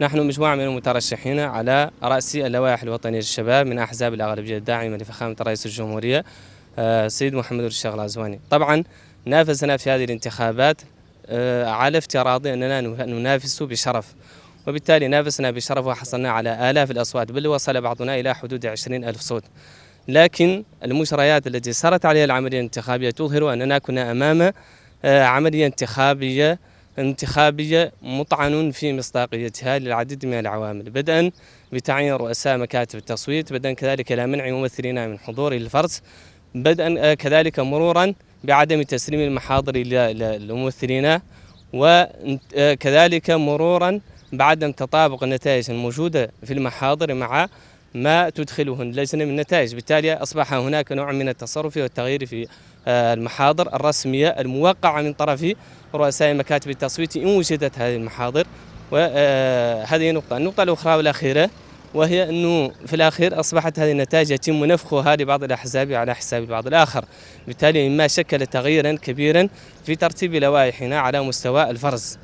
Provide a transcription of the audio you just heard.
نحن مجموعة من المترشحين على رأس اللوائح الوطنية للشباب من أحزاب الأغلبية الداعمة لفخامة رئيس الجمهورية آه، سيد محمد الشيخ العزواني طبعا نافسنا في هذه الانتخابات آه، على افتراض أننا ننافس بشرف وبالتالي نافسنا بشرف وحصلنا على آلاف الأصوات بل وصل بعضنا إلى حدود عشرين ألف صوت لكن المجريات التي سرت عليها العملية الانتخابية تظهر أننا كنا أمام آه، عملية انتخابية انتخابية مطعن في مصداقيتها للعديد من العوامل بدءا بتعيين رؤساء مكاتب التصويت بدءا كذلك إلى منع ممثلين من حضور الفرس بدءا آه، كذلك مرورا بعدم تسليم المحاضر للممثلين وكذلك آه، مرورا بعدم تطابق النتائج الموجودة في المحاضر مع ما تدخله لجنة من النتائج بالتالي أصبح هناك نوع من التصرف والتغيير في آه، المحاضر الرسمية الموقعة من طرف رؤساء مكاتب التصويت إن وجدت هذه المحاضر وهذه آه، نقطة النقطة الأخرى والأخيرة وهي أنه في الأخير أصبحت هذه النتائج يتم نفخها لبعض الأحزاب على حساب البعض الآخر بالتالي مما شكل تغييرا كبيرا في ترتيب لوائحنا على مستوى الفرز